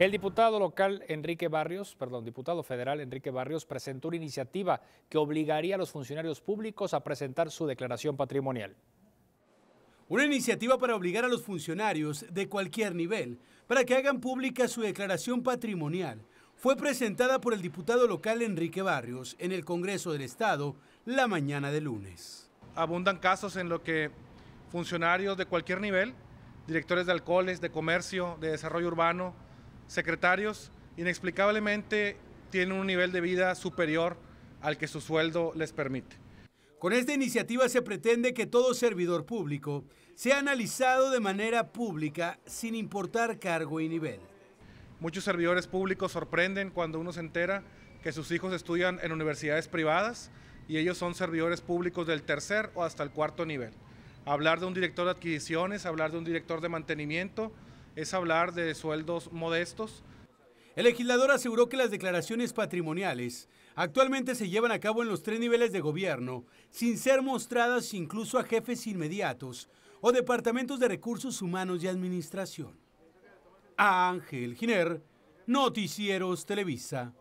El diputado local Enrique Barrios, perdón, diputado federal Enrique Barrios presentó una iniciativa que obligaría a los funcionarios públicos a presentar su declaración patrimonial. Una iniciativa para obligar a los funcionarios de cualquier nivel para que hagan pública su declaración patrimonial fue presentada por el diputado local Enrique Barrios en el Congreso del Estado la mañana de lunes. Abundan casos en los que funcionarios de cualquier nivel, directores de alcoholes, de comercio, de desarrollo urbano, secretarios inexplicablemente tienen un nivel de vida superior al que su sueldo les permite. Con esta iniciativa se pretende que todo servidor público sea analizado de manera pública sin importar cargo y nivel. Muchos servidores públicos sorprenden cuando uno se entera que sus hijos estudian en universidades privadas y ellos son servidores públicos del tercer o hasta el cuarto nivel. Hablar de un director de adquisiciones, hablar de un director de mantenimiento, es hablar de sueldos modestos. El legislador aseguró que las declaraciones patrimoniales actualmente se llevan a cabo en los tres niveles de gobierno, sin ser mostradas incluso a jefes inmediatos o departamentos de recursos humanos y administración. Ángel Giner, Noticieros Televisa.